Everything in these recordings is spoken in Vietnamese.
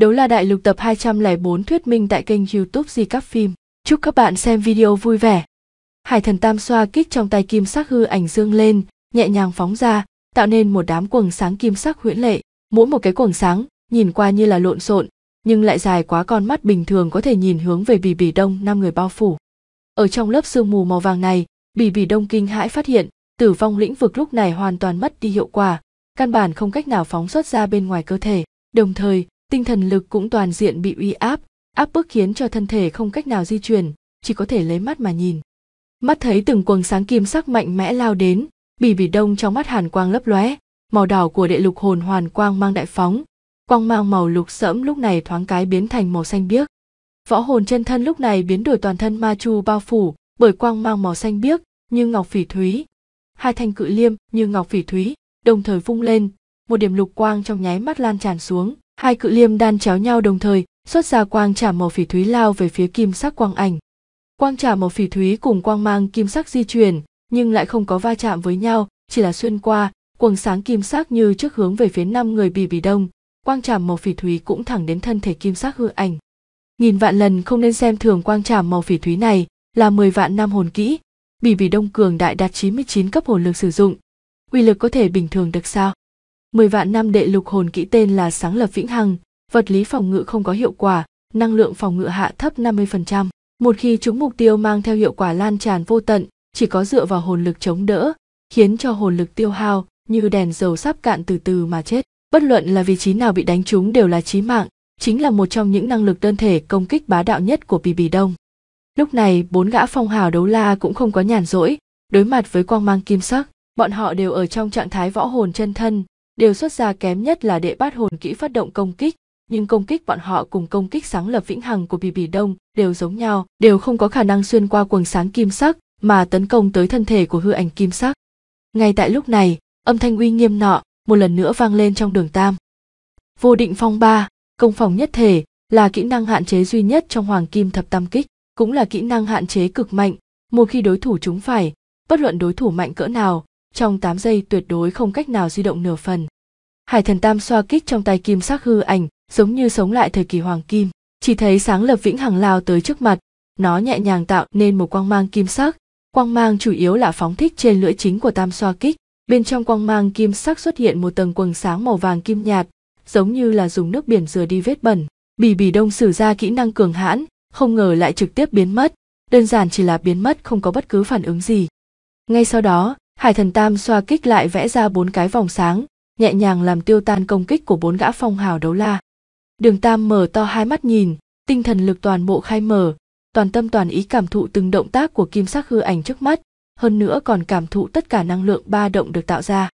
Đấu la đại lục tập 204 thuyết minh tại kênh youtube Di Cắp Phim. Chúc các bạn xem video vui vẻ. Hải thần tam xoa kích trong tay kim sắc hư ảnh dương lên, nhẹ nhàng phóng ra, tạo nên một đám quầng sáng kim sắc huyễn lệ. Mỗi một cái quầng sáng, nhìn qua như là lộn xộn, nhưng lại dài quá con mắt bình thường có thể nhìn hướng về bì bì đông năm người bao phủ. Ở trong lớp sương mù màu vàng này, bì bì đông kinh hãi phát hiện, tử vong lĩnh vực lúc này hoàn toàn mất đi hiệu quả, căn bản không cách nào phóng xuất ra bên ngoài cơ thể. Đồng thời, tinh thần lực cũng toàn diện bị uy áp áp bức khiến cho thân thể không cách nào di chuyển chỉ có thể lấy mắt mà nhìn mắt thấy từng quầng sáng kim sắc mạnh mẽ lao đến bỉ bỉ đông trong mắt hàn quang lấp lóe màu đỏ của đệ lục hồn hoàn quang mang đại phóng quang mang màu lục sẫm lúc này thoáng cái biến thành màu xanh biếc võ hồn chân thân lúc này biến đổi toàn thân ma chu bao phủ bởi quang mang màu xanh biếc như ngọc phỉ thúy hai thanh cự liêm như ngọc phỉ thúy đồng thời vung lên một điểm lục quang trong nháy mắt lan tràn xuống hai cự liêm đan chéo nhau đồng thời xuất ra quang trả màu phỉ thúy lao về phía kim sắc quang ảnh quang trả màu phỉ thúy cùng quang mang kim sắc di chuyển nhưng lại không có va chạm với nhau chỉ là xuyên qua quầng sáng kim sắc như trước hướng về phía năm người bì bì đông quang trả màu phỉ thúy cũng thẳng đến thân thể kim sắc hư ảnh nghìn vạn lần không nên xem thường quang trả màu phỉ thúy này là 10 vạn năm hồn kỹ bì bì đông cường đại đạt 99 cấp hồn lực sử dụng uy lực có thể bình thường được sao 10 vạn năm đệ lục hồn kỹ tên là sáng lập vĩnh hằng, vật lý phòng ngự không có hiệu quả, năng lượng phòng ngự hạ thấp 50%. Một khi chúng mục tiêu mang theo hiệu quả lan tràn vô tận, chỉ có dựa vào hồn lực chống đỡ, khiến cho hồn lực tiêu hao như đèn dầu sắp cạn từ từ mà chết. Bất luận là vị trí nào bị đánh trúng đều là chí mạng, chính là một trong những năng lực đơn thể công kích bá đạo nhất của Bì Bì Đông. Lúc này, bốn gã phong hào đấu la cũng không có nhàn rỗi, đối mặt với quang mang kim sắc, bọn họ đều ở trong trạng thái võ hồn chân thân, đều xuất ra kém nhất là đệ bát hồn kỹ phát động công kích nhưng công kích bọn họ cùng công kích sáng lập vĩnh hằng của bì bì đông đều giống nhau đều không có khả năng xuyên qua quần sáng kim sắc mà tấn công tới thân thể của hư ảnh kim sắc ngay tại lúc này âm thanh uy nghiêm nọ một lần nữa vang lên trong đường tam vô định phong ba công phòng nhất thể là kỹ năng hạn chế duy nhất trong hoàng kim thập tam kích cũng là kỹ năng hạn chế cực mạnh một khi đối thủ chúng phải bất luận đối thủ mạnh cỡ nào trong 8 giây tuyệt đối không cách nào di động nửa phần. Hải thần tam xoa kích trong tay kim sắc hư ảnh, giống như sống lại thời kỳ hoàng kim, chỉ thấy sáng lập vĩnh hằng lao tới trước mặt, nó nhẹ nhàng tạo nên một quang mang kim sắc, quang mang chủ yếu là phóng thích trên lưỡi chính của tam xoa kích, bên trong quang mang kim sắc xuất hiện một tầng quầng sáng màu vàng kim nhạt, giống như là dùng nước biển rửa đi vết bẩn. Bì bì đông sử ra kỹ năng cường hãn, không ngờ lại trực tiếp biến mất, đơn giản chỉ là biến mất không có bất cứ phản ứng gì. Ngay sau đó, Hải thần tam xoa kích lại vẽ ra bốn cái vòng sáng, nhẹ nhàng làm tiêu tan công kích của bốn gã phong hào đấu la. Đường tam mở to hai mắt nhìn, tinh thần lực toàn bộ khai mở, toàn tâm toàn ý cảm thụ từng động tác của kim sắc hư ảnh trước mắt, hơn nữa còn cảm thụ tất cả năng lượng ba động được tạo ra.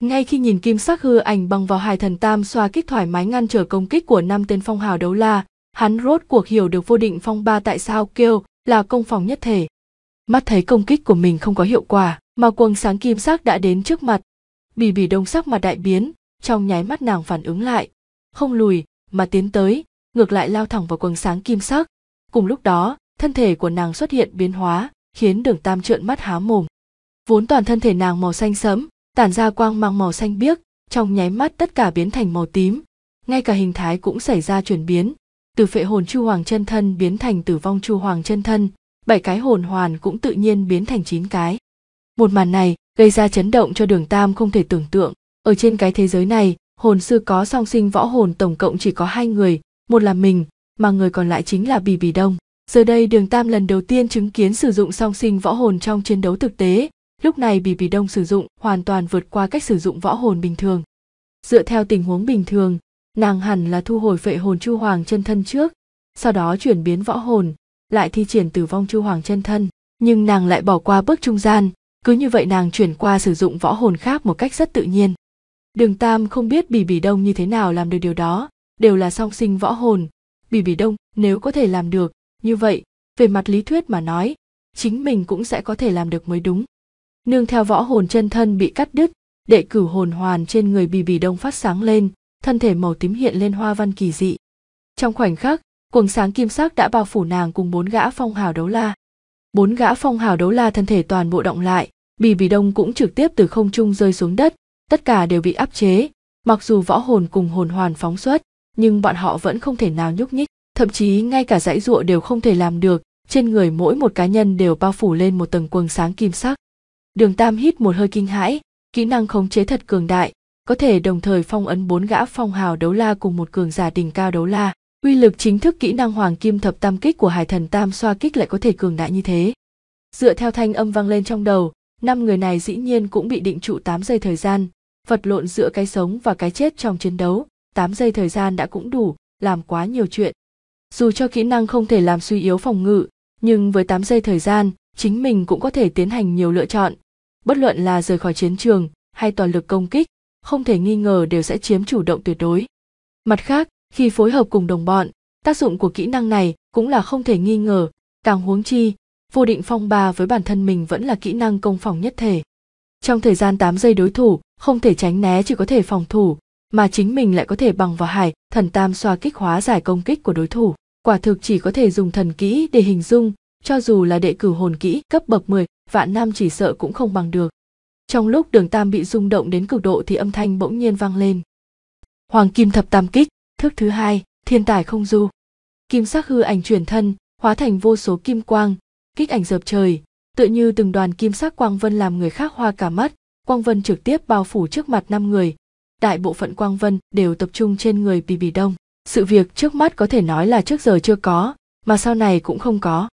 Ngay khi nhìn kim sắc hư ảnh bằng vào hải thần tam xoa kích thoải mái ngăn trở công kích của năm tên phong hào đấu la, hắn rốt cuộc hiểu được vô định phong ba tại sao kêu là công phòng nhất thể mắt thấy công kích của mình không có hiệu quả mà quần sáng kim sắc đã đến trước mặt bì bì đông sắc mặt đại biến trong nháy mắt nàng phản ứng lại không lùi mà tiến tới ngược lại lao thẳng vào quần sáng kim sắc cùng lúc đó thân thể của nàng xuất hiện biến hóa khiến đường tam trợn mắt há mồm vốn toàn thân thể nàng màu xanh sẫm tản ra quang mang màu xanh biếc trong nháy mắt tất cả biến thành màu tím ngay cả hình thái cũng xảy ra chuyển biến từ phệ hồn chu hoàng chân thân biến thành tử vong chu hoàng chân thân bảy cái hồn hoàn cũng tự nhiên biến thành chín cái một màn này gây ra chấn động cho đường tam không thể tưởng tượng ở trên cái thế giới này hồn sư có song sinh võ hồn tổng cộng chỉ có hai người một là mình mà người còn lại chính là bì bì đông giờ đây đường tam lần đầu tiên chứng kiến sử dụng song sinh võ hồn trong chiến đấu thực tế lúc này bì bì đông sử dụng hoàn toàn vượt qua cách sử dụng võ hồn bình thường dựa theo tình huống bình thường nàng hẳn là thu hồi phệ hồn chu hoàng chân thân trước sau đó chuyển biến võ hồn lại thi triển tử vong chu hoàng chân thân nhưng nàng lại bỏ qua bước trung gian cứ như vậy nàng chuyển qua sử dụng võ hồn khác một cách rất tự nhiên đường tam không biết bỉ bỉ đông như thế nào làm được điều đó đều là song sinh võ hồn bỉ bỉ đông nếu có thể làm được như vậy về mặt lý thuyết mà nói chính mình cũng sẽ có thể làm được mới đúng nương theo võ hồn chân thân bị cắt đứt đệ cửu hồn hoàn trên người bì bì đông phát sáng lên thân thể màu tím hiện lên hoa văn kỳ dị trong khoảnh khắc cuồng sáng kim sắc đã bao phủ nàng cùng bốn gã phong hào đấu la bốn gã phong hào đấu la thân thể toàn bộ động lại bì bì đông cũng trực tiếp từ không trung rơi xuống đất tất cả đều bị áp chế mặc dù võ hồn cùng hồn hoàn phóng xuất nhưng bọn họ vẫn không thể nào nhúc nhích thậm chí ngay cả dãy ruộng đều không thể làm được trên người mỗi một cá nhân đều bao phủ lên một tầng quần sáng kim sắc đường tam hít một hơi kinh hãi kỹ năng khống chế thật cường đại có thể đồng thời phong ấn bốn gã phong hào đấu la cùng một cường giả đỉnh cao đấu la Uy lực chính thức kỹ năng Hoàng Kim Thập Tam Kích của Hải Thần Tam Xoa Kích lại có thể cường đại như thế. Dựa theo thanh âm vang lên trong đầu, năm người này dĩ nhiên cũng bị định trụ tám giây thời gian, vật lộn giữa cái sống và cái chết trong chiến đấu, tám giây thời gian đã cũng đủ, làm quá nhiều chuyện. Dù cho kỹ năng không thể làm suy yếu phòng ngự, nhưng với tám giây thời gian, chính mình cũng có thể tiến hành nhiều lựa chọn. Bất luận là rời khỏi chiến trường hay toàn lực công kích, không thể nghi ngờ đều sẽ chiếm chủ động tuyệt đối. Mặt khác, khi phối hợp cùng đồng bọn tác dụng của kỹ năng này cũng là không thể nghi ngờ càng huống chi vô định phong ba với bản thân mình vẫn là kỹ năng công phòng nhất thể trong thời gian 8 giây đối thủ không thể tránh né chỉ có thể phòng thủ mà chính mình lại có thể bằng vào hải thần tam xoa kích hóa giải công kích của đối thủ quả thực chỉ có thể dùng thần kỹ để hình dung cho dù là đệ cửu hồn kỹ cấp bậc 10, vạn nam chỉ sợ cũng không bằng được trong lúc đường tam bị rung động đến cực độ thì âm thanh bỗng nhiên vang lên hoàng kim thập tam kích thức thứ hai thiên tài không du kim sắc hư ảnh chuyển thân hóa thành vô số kim quang kích ảnh dợp trời tựa như từng đoàn kim sắc quang vân làm người khác hoa cả mắt quang vân trực tiếp bao phủ trước mặt năm người đại bộ phận quang vân đều tập trung trên người bì bì đông sự việc trước mắt có thể nói là trước giờ chưa có mà sau này cũng không có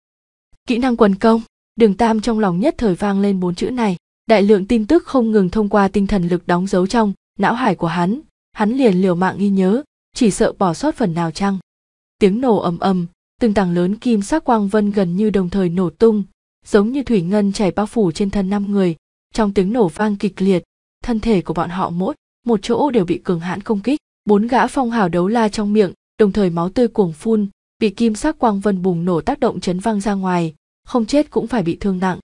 kỹ năng quần công đường tam trong lòng nhất thời vang lên bốn chữ này đại lượng tin tức không ngừng thông qua tinh thần lực đóng dấu trong não hải của hắn hắn liền liều mạng ghi nhớ chỉ sợ bỏ sót phần nào chăng tiếng nổ ầm ầm từng tảng lớn kim sắc quang vân gần như đồng thời nổ tung giống như thủy ngân chảy bao phủ trên thân năm người trong tiếng nổ vang kịch liệt thân thể của bọn họ mỗi một chỗ đều bị cường hãn công kích bốn gã phong hào đấu la trong miệng đồng thời máu tươi cuồng phun bị kim sắc quang vân bùng nổ tác động chấn văng ra ngoài không chết cũng phải bị thương nặng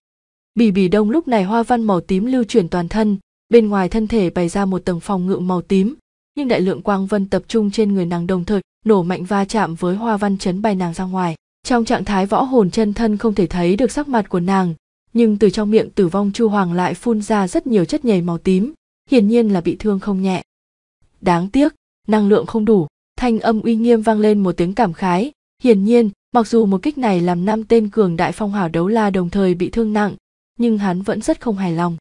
bì bì đông lúc này hoa văn màu tím lưu chuyển toàn thân bên ngoài thân thể bày ra một tầng phòng ngự màu tím nhưng đại lượng quang vân tập trung trên người nàng đồng thời nổ mạnh va chạm với hoa văn chấn bay nàng ra ngoài trong trạng thái võ hồn chân thân không thể thấy được sắc mặt của nàng nhưng từ trong miệng tử vong chu hoàng lại phun ra rất nhiều chất nhầy màu tím hiển nhiên là bị thương không nhẹ đáng tiếc năng lượng không đủ thanh âm uy nghiêm vang lên một tiếng cảm khái hiển nhiên mặc dù một kích này làm năm tên cường đại phong hào đấu la đồng thời bị thương nặng nhưng hắn vẫn rất không hài lòng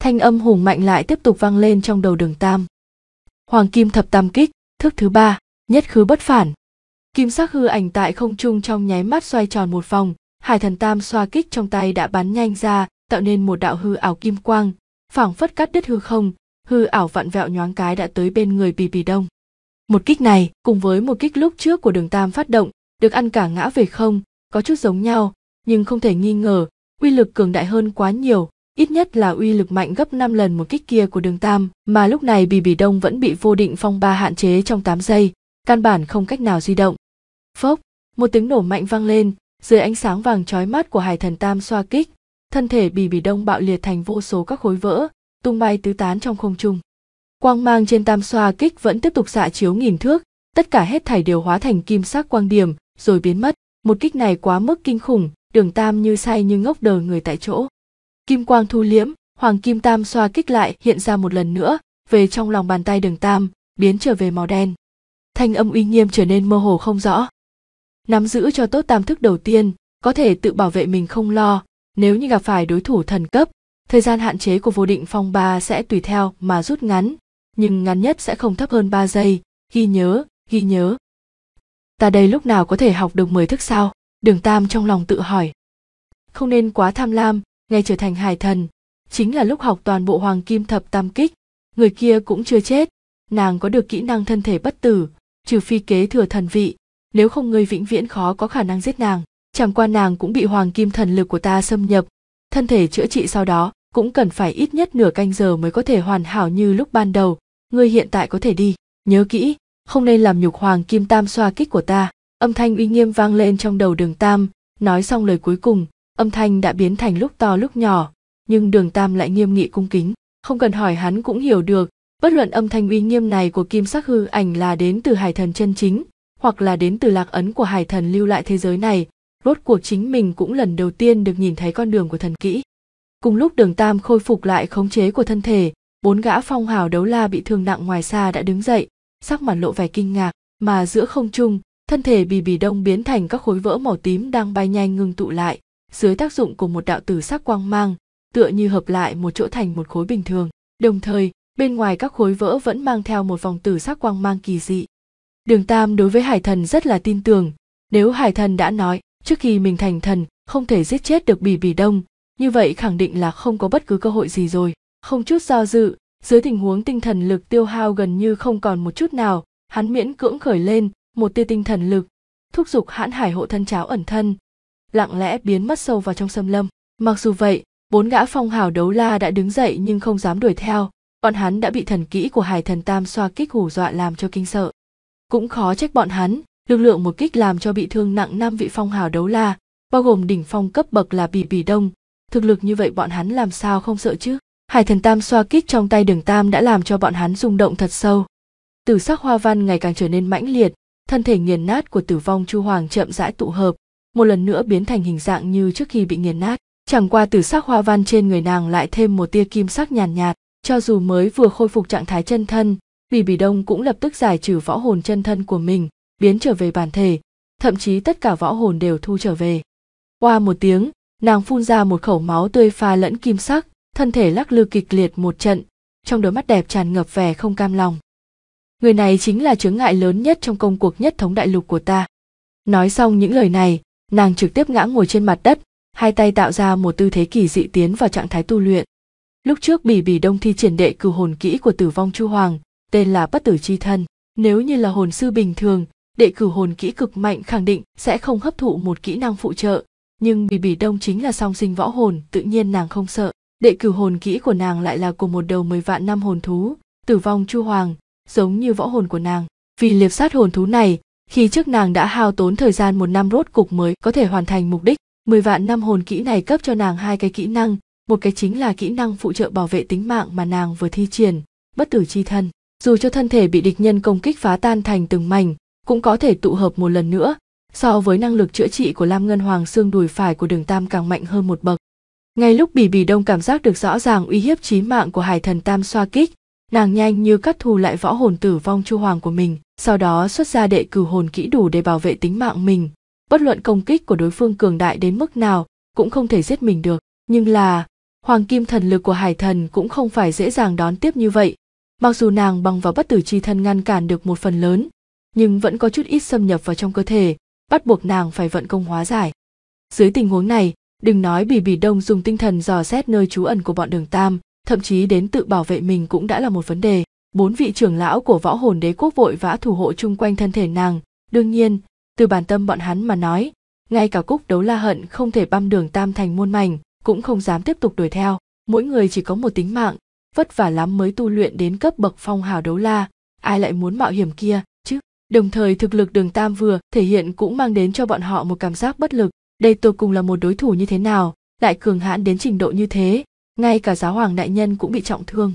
thanh âm hùng mạnh lại tiếp tục vang lên trong đầu đường tam hoàng kim thập tam kích thức thứ ba nhất khứ bất phản kim sắc hư ảnh tại không trung trong nháy mắt xoay tròn một vòng hải thần tam xoa kích trong tay đã bắn nhanh ra tạo nên một đạo hư ảo kim quang phảng phất cắt đứt hư không hư ảo vặn vẹo nhoáng cái đã tới bên người bì bì đông một kích này cùng với một kích lúc trước của đường tam phát động được ăn cả ngã về không có chút giống nhau nhưng không thể nghi ngờ uy lực cường đại hơn quá nhiều ít nhất là uy lực mạnh gấp 5 lần một kích kia của đường tam, mà lúc này Bì Bì Đông vẫn bị vô định phong ba hạn chế trong 8 giây, căn bản không cách nào di động. Phốc, một tiếng nổ mạnh vang lên, dưới ánh sáng vàng chói mắt của hải thần tam xoa kích, thân thể Bì Bì Đông bạo liệt thành vô số các khối vỡ, tung bay tứ tán trong không trung. Quang mang trên tam xoa kích vẫn tiếp tục xạ chiếu nghìn thước, tất cả hết thảy đều hóa thành kim sắc quang điểm, rồi biến mất. Một kích này quá mức kinh khủng, đường tam như say như ngốc đờ người tại chỗ kim quang thu liễm hoàng kim tam xoa kích lại hiện ra một lần nữa về trong lòng bàn tay đường tam biến trở về màu đen thanh âm uy nghiêm trở nên mơ hồ không rõ nắm giữ cho tốt tam thức đầu tiên có thể tự bảo vệ mình không lo nếu như gặp phải đối thủ thần cấp thời gian hạn chế của vô định phong ba sẽ tùy theo mà rút ngắn nhưng ngắn nhất sẽ không thấp hơn ba giây ghi nhớ ghi nhớ ta đây lúc nào có thể học được mười thức sao đường tam trong lòng tự hỏi không nên quá tham lam ngay trở thành hải thần chính là lúc học toàn bộ hoàng kim thập tam kích người kia cũng chưa chết nàng có được kỹ năng thân thể bất tử trừ phi kế thừa thần vị nếu không ngươi vĩnh viễn khó có khả năng giết nàng chẳng qua nàng cũng bị hoàng kim thần lực của ta xâm nhập thân thể chữa trị sau đó cũng cần phải ít nhất nửa canh giờ mới có thể hoàn hảo như lúc ban đầu ngươi hiện tại có thể đi nhớ kỹ không nên làm nhục hoàng kim tam xoa kích của ta âm thanh uy nghiêm vang lên trong đầu đường tam nói xong lời cuối cùng âm thanh đã biến thành lúc to lúc nhỏ nhưng đường tam lại nghiêm nghị cung kính không cần hỏi hắn cũng hiểu được bất luận âm thanh uy nghiêm này của kim sắc hư ảnh là đến từ hải thần chân chính hoặc là đến từ lạc ấn của hải thần lưu lại thế giới này rốt cuộc chính mình cũng lần đầu tiên được nhìn thấy con đường của thần kỹ cùng lúc đường tam khôi phục lại khống chế của thân thể bốn gã phong hào đấu la bị thương nặng ngoài xa đã đứng dậy sắc mặt lộ vẻ kinh ngạc mà giữa không trung thân thể bì bì đông biến thành các khối vỡ màu tím đang bay nhanh ngưng tụ lại dưới tác dụng của một đạo tử sắc quang mang tựa như hợp lại một chỗ thành một khối bình thường đồng thời bên ngoài các khối vỡ vẫn mang theo một vòng tử sắc quang mang kỳ dị đường tam đối với hải thần rất là tin tưởng nếu hải thần đã nói trước khi mình thành thần không thể giết chết được bỉ bỉ đông như vậy khẳng định là không có bất cứ cơ hội gì rồi không chút do dự dưới tình huống tinh thần lực tiêu hao gần như không còn một chút nào hắn miễn cưỡng khởi lên một tia tinh thần lực thúc giục hãn hải hộ thân cháo ẩn thân lặng lẽ biến mất sâu vào trong sâm lâm mặc dù vậy bốn gã phong hào đấu la đã đứng dậy nhưng không dám đuổi theo bọn hắn đã bị thần kỹ của hải thần tam xoa kích hủ dọa làm cho kinh sợ cũng khó trách bọn hắn lực lượng một kích làm cho bị thương nặng năm vị phong hào đấu la bao gồm đỉnh phong cấp bậc là bỉ bỉ đông thực lực như vậy bọn hắn làm sao không sợ chứ hải thần tam xoa kích trong tay đường tam đã làm cho bọn hắn rung động thật sâu tử sắc hoa văn ngày càng trở nên mãnh liệt thân thể nghiền nát của tử vong chu hoàng chậm rãi tụ hợp một lần nữa biến thành hình dạng như trước khi bị nghiền nát chẳng qua từ sắc hoa văn trên người nàng lại thêm một tia kim sắc nhàn nhạt, nhạt cho dù mới vừa khôi phục trạng thái chân thân bì bì đông cũng lập tức giải trừ võ hồn chân thân của mình biến trở về bản thể thậm chí tất cả võ hồn đều thu trở về qua một tiếng nàng phun ra một khẩu máu tươi pha lẫn kim sắc thân thể lắc lư kịch liệt một trận trong đôi mắt đẹp tràn ngập vẻ không cam lòng người này chính là chướng ngại lớn nhất trong công cuộc nhất thống đại lục của ta nói xong những lời này nàng trực tiếp ngã ngồi trên mặt đất hai tay tạo ra một tư thế kỳ dị tiến vào trạng thái tu luyện lúc trước bỉ bỉ đông thi triển đệ cửu hồn kỹ của tử vong chu hoàng tên là bất tử chi thân nếu như là hồn sư bình thường đệ cửu hồn kỹ cực mạnh khẳng định sẽ không hấp thụ một kỹ năng phụ trợ nhưng bỉ bỉ đông chính là song sinh võ hồn tự nhiên nàng không sợ đệ cửu hồn kỹ của nàng lại là của một đầu mười vạn năm hồn thú tử vong chu hoàng giống như võ hồn của nàng vì liệp sát hồn thú này khi trước nàng đã hao tốn thời gian một năm rốt cục mới có thể hoàn thành mục đích, 10 vạn năm hồn kỹ này cấp cho nàng hai cái kỹ năng, một cái chính là kỹ năng phụ trợ bảo vệ tính mạng mà nàng vừa thi triển, bất tử chi thân. Dù cho thân thể bị địch nhân công kích phá tan thành từng mảnh, cũng có thể tụ hợp một lần nữa, so với năng lực chữa trị của Lam Ngân Hoàng xương đùi phải của Đường Tam càng mạnh hơn một bậc. Ngay lúc Bỉ Bỉ Đông cảm giác được rõ ràng uy hiếp chí mạng của Hải Thần Tam xoa kích, nàng nhanh như cắt thù lại võ hồn tử vong chu hoàng của mình, sau đó xuất ra đệ cử hồn kỹ đủ để bảo vệ tính mạng mình bất luận công kích của đối phương cường đại đến mức nào cũng không thể giết mình được nhưng là hoàng kim thần lực của hải thần cũng không phải dễ dàng đón tiếp như vậy mặc dù nàng bằng vào bất tử chi thân ngăn cản được một phần lớn nhưng vẫn có chút ít xâm nhập vào trong cơ thể bắt buộc nàng phải vận công hóa giải dưới tình huống này đừng nói bì bì đông dùng tinh thần dò xét nơi trú ẩn của bọn đường tam thậm chí đến tự bảo vệ mình cũng đã là một vấn đề bốn vị trưởng lão của võ hồn đế quốc vội vã thủ hộ chung quanh thân thể nàng đương nhiên từ bản tâm bọn hắn mà nói ngay cả cúc đấu la hận không thể băm đường tam thành muôn mảnh cũng không dám tiếp tục đuổi theo mỗi người chỉ có một tính mạng vất vả lắm mới tu luyện đến cấp bậc phong hào đấu la ai lại muốn mạo hiểm kia chứ đồng thời thực lực đường tam vừa thể hiện cũng mang đến cho bọn họ một cảm giác bất lực đây tôi cùng là một đối thủ như thế nào lại cường hãn đến trình độ như thế ngay cả giáo hoàng đại nhân cũng bị trọng thương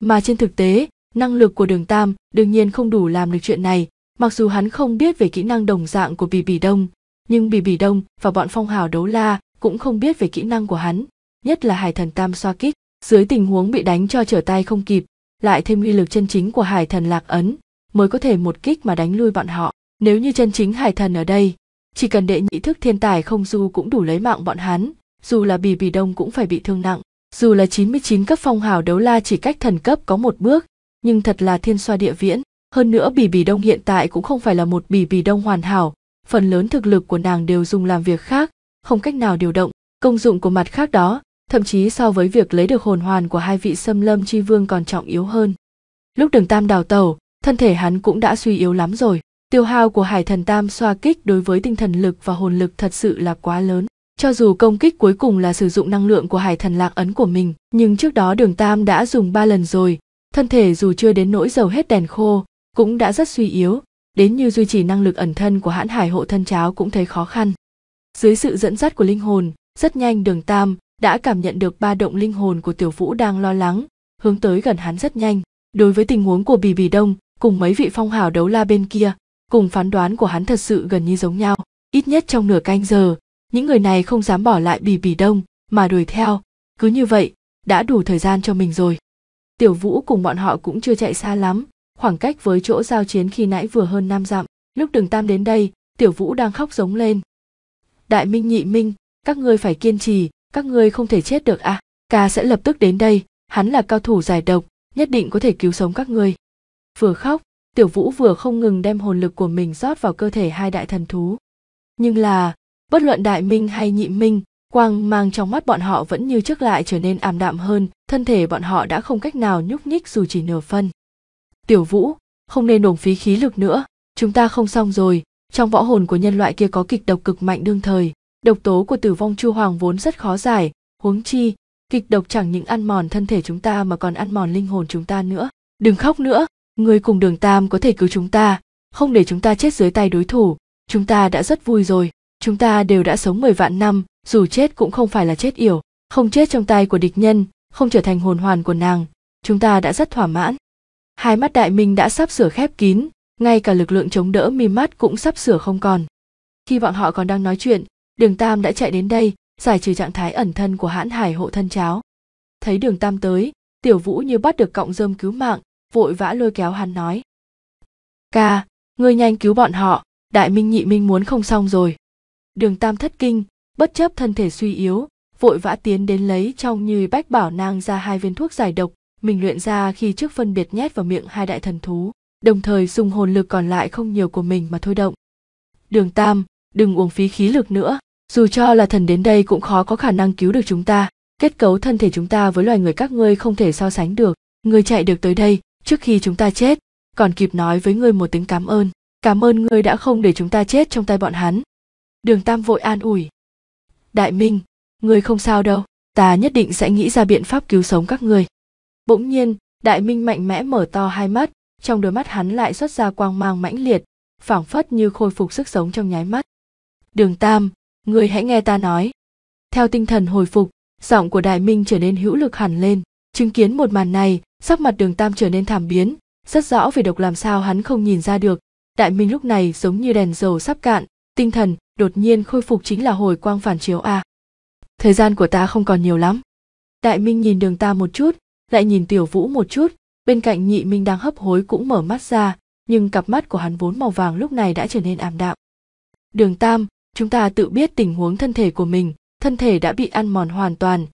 mà trên thực tế năng lực của đường tam đương nhiên không đủ làm được chuyện này mặc dù hắn không biết về kỹ năng đồng dạng của bì bì đông nhưng bì bì đông và bọn phong hào đấu la cũng không biết về kỹ năng của hắn nhất là hải thần tam xoa kích dưới tình huống bị đánh cho trở tay không kịp lại thêm uy lực chân chính của hải thần lạc ấn mới có thể một kích mà đánh lui bọn họ nếu như chân chính hải thần ở đây chỉ cần đệ nhị thức thiên tài không du cũng đủ lấy mạng bọn hắn dù là bì bì đông cũng phải bị thương nặng dù là 99 cấp phong hào đấu la chỉ cách thần cấp có một bước nhưng thật là thiên xoa địa viễn hơn nữa bỉ bỉ đông hiện tại cũng không phải là một bỉ bỉ đông hoàn hảo phần lớn thực lực của nàng đều dùng làm việc khác không cách nào điều động công dụng của mặt khác đó thậm chí so với việc lấy được hồn hoàn của hai vị xâm lâm chi vương còn trọng yếu hơn lúc đường tam đào tẩu thân thể hắn cũng đã suy yếu lắm rồi tiêu hao của hải thần tam xoa kích đối với tinh thần lực và hồn lực thật sự là quá lớn cho dù công kích cuối cùng là sử dụng năng lượng của hải thần lạc ấn của mình nhưng trước đó đường tam đã dùng ba lần rồi thân thể dù chưa đến nỗi dầu hết đèn khô cũng đã rất suy yếu đến như duy trì năng lực ẩn thân của hãn hải hộ thân cháo cũng thấy khó khăn dưới sự dẫn dắt của linh hồn rất nhanh đường tam đã cảm nhận được ba động linh hồn của tiểu vũ đang lo lắng hướng tới gần hắn rất nhanh đối với tình huống của bì bì đông cùng mấy vị phong hào đấu la bên kia cùng phán đoán của hắn thật sự gần như giống nhau ít nhất trong nửa canh giờ những người này không dám bỏ lại bì bì đông mà đuổi theo cứ như vậy đã đủ thời gian cho mình rồi tiểu vũ cùng bọn họ cũng chưa chạy xa lắm khoảng cách với chỗ giao chiến khi nãy vừa hơn năm dặm lúc đường tam đến đây tiểu vũ đang khóc giống lên đại minh nhị minh các ngươi phải kiên trì các ngươi không thể chết được à ca sẽ lập tức đến đây hắn là cao thủ giải độc nhất định có thể cứu sống các ngươi vừa khóc tiểu vũ vừa không ngừng đem hồn lực của mình rót vào cơ thể hai đại thần thú nhưng là bất luận đại minh hay nhị minh Quang mang trong mắt bọn họ vẫn như trước lại trở nên ảm đạm hơn, thân thể bọn họ đã không cách nào nhúc nhích dù chỉ nửa phân. Tiểu Vũ, không nên đổng phí khí lực nữa, chúng ta không xong rồi, trong võ hồn của nhân loại kia có kịch độc cực mạnh đương thời, độc tố của tử vong chu hoàng vốn rất khó giải, huống chi, kịch độc chẳng những ăn mòn thân thể chúng ta mà còn ăn mòn linh hồn chúng ta nữa. Đừng khóc nữa, người cùng đường tam có thể cứu chúng ta, không để chúng ta chết dưới tay đối thủ, chúng ta đã rất vui rồi, chúng ta đều đã sống mười vạn năm, dù chết cũng không phải là chết yểu không chết trong tay của địch nhân không trở thành hồn hoàn của nàng chúng ta đã rất thỏa mãn hai mắt đại minh đã sắp sửa khép kín ngay cả lực lượng chống đỡ mi mắt cũng sắp sửa không còn khi bọn họ còn đang nói chuyện đường tam đã chạy đến đây giải trừ trạng thái ẩn thân của hãn hải hộ thân cháo thấy đường tam tới tiểu vũ như bắt được cọng rơm cứu mạng vội vã lôi kéo hắn nói ca ngươi nhanh cứu bọn họ đại minh nhị minh muốn không xong rồi đường tam thất kinh bất chấp thân thể suy yếu vội vã tiến đến lấy trong như bách bảo nang ra hai viên thuốc giải độc mình luyện ra khi trước phân biệt nhét vào miệng hai đại thần thú đồng thời dùng hồn lực còn lại không nhiều của mình mà thôi động đường tam đừng uống phí khí lực nữa dù cho là thần đến đây cũng khó có khả năng cứu được chúng ta kết cấu thân thể chúng ta với loài người các ngươi không thể so sánh được ngươi chạy được tới đây trước khi chúng ta chết còn kịp nói với ngươi một tiếng cảm ơn cảm ơn ngươi đã không để chúng ta chết trong tay bọn hắn đường tam vội an ủi đại minh người không sao đâu ta nhất định sẽ nghĩ ra biện pháp cứu sống các người. bỗng nhiên đại minh mạnh mẽ mở to hai mắt trong đôi mắt hắn lại xuất ra quang mang mãnh liệt phảng phất như khôi phục sức sống trong nháy mắt đường tam người hãy nghe ta nói theo tinh thần hồi phục giọng của đại minh trở nên hữu lực hẳn lên chứng kiến một màn này sắc mặt đường tam trở nên thảm biến rất rõ về độc làm sao hắn không nhìn ra được đại minh lúc này giống như đèn dầu sắp cạn tinh thần đột nhiên khôi phục chính là hồi quang phản chiếu a à. thời gian của ta không còn nhiều lắm đại minh nhìn đường ta một chút lại nhìn tiểu vũ một chút bên cạnh nhị minh đang hấp hối cũng mở mắt ra nhưng cặp mắt của hắn vốn màu vàng lúc này đã trở nên ảm đạm đường tam chúng ta tự biết tình huống thân thể của mình thân thể đã bị ăn mòn hoàn toàn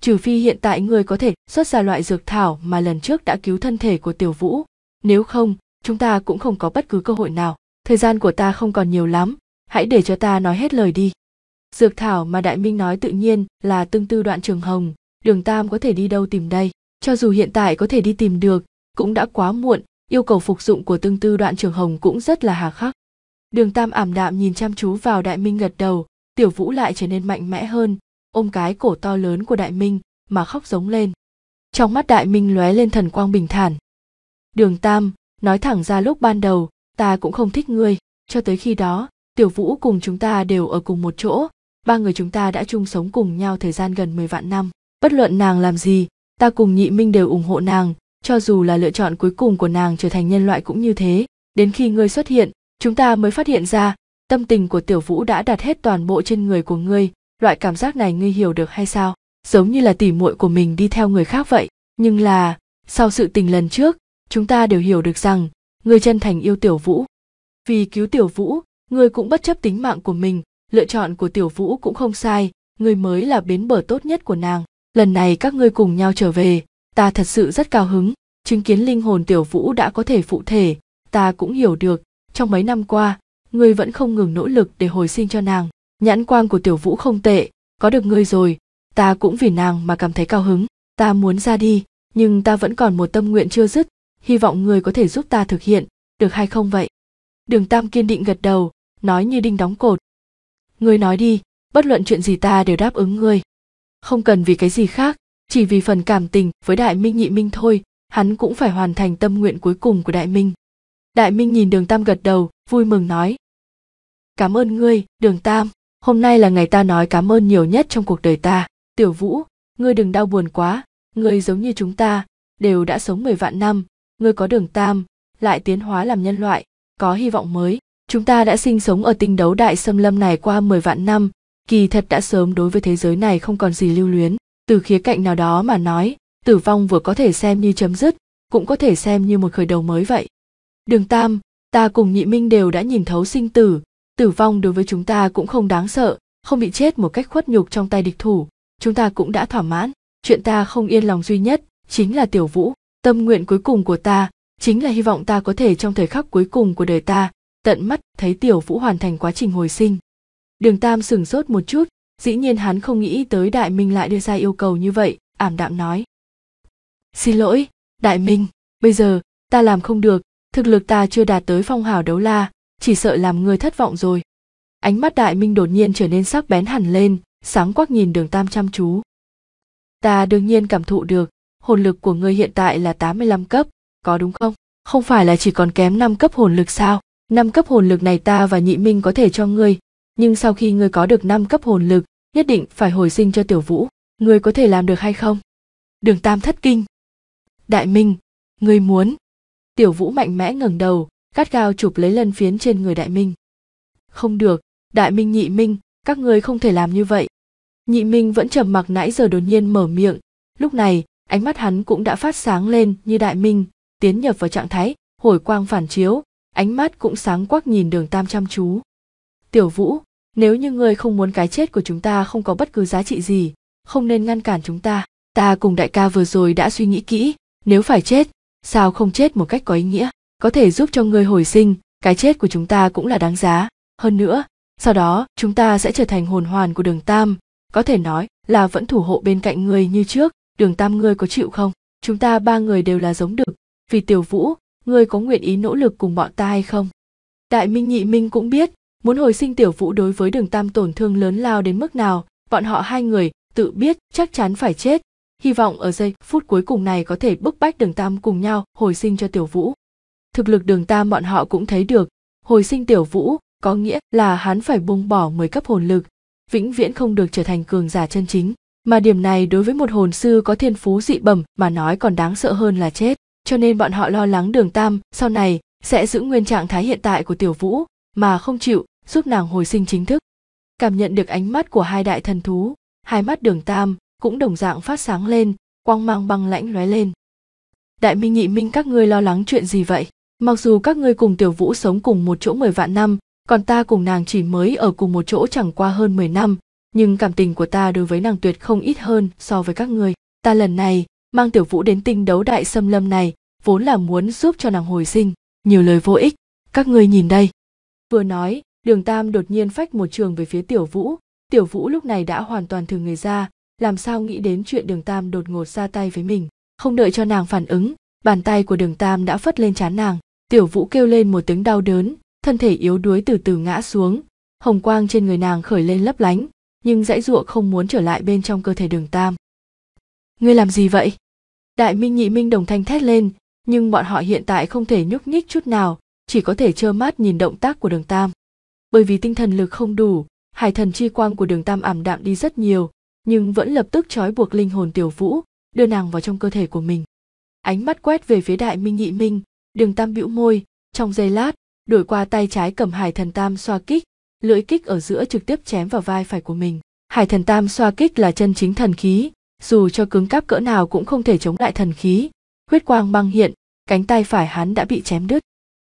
trừ phi hiện tại ngươi có thể xuất ra loại dược thảo mà lần trước đã cứu thân thể của tiểu vũ nếu không chúng ta cũng không có bất cứ cơ hội nào thời gian của ta không còn nhiều lắm hãy để cho ta nói hết lời đi dược thảo mà đại minh nói tự nhiên là tương tư đoạn trường hồng đường tam có thể đi đâu tìm đây cho dù hiện tại có thể đi tìm được cũng đã quá muộn yêu cầu phục dụng của tương tư đoạn trường hồng cũng rất là hà khắc đường tam ảm đạm nhìn chăm chú vào đại minh gật đầu tiểu vũ lại trở nên mạnh mẽ hơn ôm cái cổ to lớn của đại minh mà khóc giống lên trong mắt đại minh lóe lên thần quang bình thản đường tam nói thẳng ra lúc ban đầu ta cũng không thích ngươi cho tới khi đó Tiểu Vũ cùng chúng ta đều ở cùng một chỗ, ba người chúng ta đã chung sống cùng nhau thời gian gần 10 vạn năm. Bất luận nàng làm gì, ta cùng Nhị Minh đều ủng hộ nàng, cho dù là lựa chọn cuối cùng của nàng trở thành nhân loại cũng như thế. Đến khi ngươi xuất hiện, chúng ta mới phát hiện ra, tâm tình của Tiểu Vũ đã đặt hết toàn bộ trên người của ngươi, loại cảm giác này ngươi hiểu được hay sao? Giống như là tỉ muội của mình đi theo người khác vậy, nhưng là, sau sự tình lần trước, chúng ta đều hiểu được rằng, ngươi chân thành yêu Tiểu Vũ. Vì cứu Tiểu Vũ, người cũng bất chấp tính mạng của mình lựa chọn của tiểu vũ cũng không sai người mới là bến bờ tốt nhất của nàng lần này các ngươi cùng nhau trở về ta thật sự rất cao hứng chứng kiến linh hồn tiểu vũ đã có thể phụ thể ta cũng hiểu được trong mấy năm qua ngươi vẫn không ngừng nỗ lực để hồi sinh cho nàng nhãn quang của tiểu vũ không tệ có được ngươi rồi ta cũng vì nàng mà cảm thấy cao hứng ta muốn ra đi nhưng ta vẫn còn một tâm nguyện chưa dứt hy vọng ngươi có thể giúp ta thực hiện được hay không vậy đường tam kiên định gật đầu nói như đinh đóng cột ngươi nói đi bất luận chuyện gì ta đều đáp ứng ngươi không cần vì cái gì khác chỉ vì phần cảm tình với đại minh nhị minh thôi hắn cũng phải hoàn thành tâm nguyện cuối cùng của đại minh đại minh nhìn đường tam gật đầu vui mừng nói cảm ơn ngươi đường tam hôm nay là ngày ta nói cảm ơn nhiều nhất trong cuộc đời ta tiểu vũ ngươi đừng đau buồn quá ngươi giống như chúng ta đều đã sống mười vạn năm ngươi có đường tam lại tiến hóa làm nhân loại có hy vọng mới Chúng ta đã sinh sống ở tinh đấu đại xâm lâm này qua 10 vạn năm, kỳ thật đã sớm đối với thế giới này không còn gì lưu luyến. Từ khía cạnh nào đó mà nói, tử vong vừa có thể xem như chấm dứt, cũng có thể xem như một khởi đầu mới vậy. Đường Tam, ta cùng Nhị Minh đều đã nhìn thấu sinh tử, tử vong đối với chúng ta cũng không đáng sợ, không bị chết một cách khuất nhục trong tay địch thủ, chúng ta cũng đã thỏa mãn. Chuyện ta không yên lòng duy nhất chính là Tiểu Vũ, tâm nguyện cuối cùng của ta chính là hy vọng ta có thể trong thời khắc cuối cùng của đời ta tận mắt thấy tiểu vũ hoàn thành quá trình hồi sinh đường tam sửng sốt một chút dĩ nhiên hắn không nghĩ tới đại minh lại đưa ra yêu cầu như vậy ảm đạm nói xin lỗi đại minh bây giờ ta làm không được thực lực ta chưa đạt tới phong hào đấu la chỉ sợ làm người thất vọng rồi ánh mắt đại minh đột nhiên trở nên sắc bén hẳn lên sáng quắc nhìn đường tam chăm chú ta đương nhiên cảm thụ được hồn lực của ngươi hiện tại là 85 cấp, có đúng không? Không phải là chỉ còn kém 5 cấp hồn lực sao? năm cấp hồn lực này ta và nhị minh có thể cho ngươi nhưng sau khi ngươi có được năm cấp hồn lực nhất định phải hồi sinh cho tiểu vũ ngươi có thể làm được hay không đường tam thất kinh đại minh ngươi muốn tiểu vũ mạnh mẽ ngẩng đầu gắt gao chụp lấy lân phiến trên người đại minh không được đại minh nhị minh các ngươi không thể làm như vậy nhị minh vẫn trầm mặc nãy giờ đột nhiên mở miệng lúc này ánh mắt hắn cũng đã phát sáng lên như đại minh tiến nhập vào trạng thái hồi quang phản chiếu ánh mắt cũng sáng quắc nhìn đường tam chăm chú tiểu vũ nếu như ngươi không muốn cái chết của chúng ta không có bất cứ giá trị gì không nên ngăn cản chúng ta ta cùng đại ca vừa rồi đã suy nghĩ kỹ nếu phải chết sao không chết một cách có ý nghĩa có thể giúp cho ngươi hồi sinh cái chết của chúng ta cũng là đáng giá hơn nữa sau đó chúng ta sẽ trở thành hồn hoàn của đường tam có thể nói là vẫn thủ hộ bên cạnh ngươi như trước đường tam ngươi có chịu không chúng ta ba người đều là giống được vì tiểu vũ ngươi có nguyện ý nỗ lực cùng bọn ta hay không đại minh nhị minh cũng biết muốn hồi sinh tiểu vũ đối với đường tam tổn thương lớn lao đến mức nào bọn họ hai người tự biết chắc chắn phải chết hy vọng ở giây phút cuối cùng này có thể bức bách đường tam cùng nhau hồi sinh cho tiểu vũ thực lực đường tam bọn họ cũng thấy được hồi sinh tiểu vũ có nghĩa là hắn phải buông bỏ mười cấp hồn lực vĩnh viễn không được trở thành cường giả chân chính mà điểm này đối với một hồn sư có thiên phú dị bẩm mà nói còn đáng sợ hơn là chết cho nên bọn họ lo lắng đường tam sau này sẽ giữ nguyên trạng thái hiện tại của tiểu vũ mà không chịu giúp nàng hồi sinh chính thức cảm nhận được ánh mắt của hai đại thần thú hai mắt đường tam cũng đồng dạng phát sáng lên quang mang băng lãnh lóe lên đại minh nhị minh các ngươi lo lắng chuyện gì vậy mặc dù các ngươi cùng tiểu vũ sống cùng một chỗ mười vạn năm còn ta cùng nàng chỉ mới ở cùng một chỗ chẳng qua hơn mười năm nhưng cảm tình của ta đối với nàng tuyệt không ít hơn so với các ngươi ta lần này mang tiểu vũ đến tinh đấu đại xâm lâm này vốn là muốn giúp cho nàng hồi sinh nhiều lời vô ích các ngươi nhìn đây vừa nói đường tam đột nhiên phách một trường về phía tiểu vũ tiểu vũ lúc này đã hoàn toàn thường người ra làm sao nghĩ đến chuyện đường tam đột ngột ra tay với mình không đợi cho nàng phản ứng bàn tay của đường tam đã phất lên chán nàng tiểu vũ kêu lên một tiếng đau đớn thân thể yếu đuối từ từ ngã xuống hồng quang trên người nàng khởi lên lấp lánh nhưng dãy ruộng không muốn trở lại bên trong cơ thể đường tam ngươi làm gì vậy đại minh nhị minh đồng thanh thét lên nhưng bọn họ hiện tại không thể nhúc nhích chút nào chỉ có thể trơ mắt nhìn động tác của đường tam bởi vì tinh thần lực không đủ hải thần chi quang của đường tam ảm đạm đi rất nhiều nhưng vẫn lập tức trói buộc linh hồn tiểu vũ đưa nàng vào trong cơ thể của mình ánh mắt quét về phía đại minh nhị minh đường tam bĩu môi trong giây lát đổi qua tay trái cầm hải thần tam xoa kích lưỡi kích ở giữa trực tiếp chém vào vai phải của mình hải thần tam xoa kích là chân chính thần khí dù cho cứng cáp cỡ nào cũng không thể chống lại thần khí huyết quang băng hiện cánh tay phải hắn đã bị chém đứt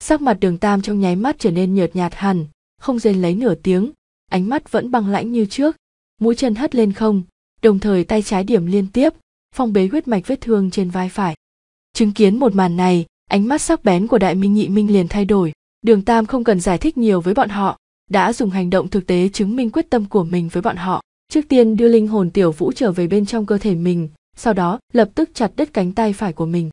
sắc mặt đường tam trong nháy mắt trở nên nhợt nhạt hẳn không rên lấy nửa tiếng ánh mắt vẫn băng lãnh như trước mũi chân hất lên không đồng thời tay trái điểm liên tiếp phong bế huyết mạch vết thương trên vai phải chứng kiến một màn này ánh mắt sắc bén của đại minh nhị minh liền thay đổi đường tam không cần giải thích nhiều với bọn họ đã dùng hành động thực tế chứng minh quyết tâm của mình với bọn họ Trước tiên đưa linh hồn tiểu vũ trở về bên trong cơ thể mình, sau đó lập tức chặt đứt cánh tay phải của mình.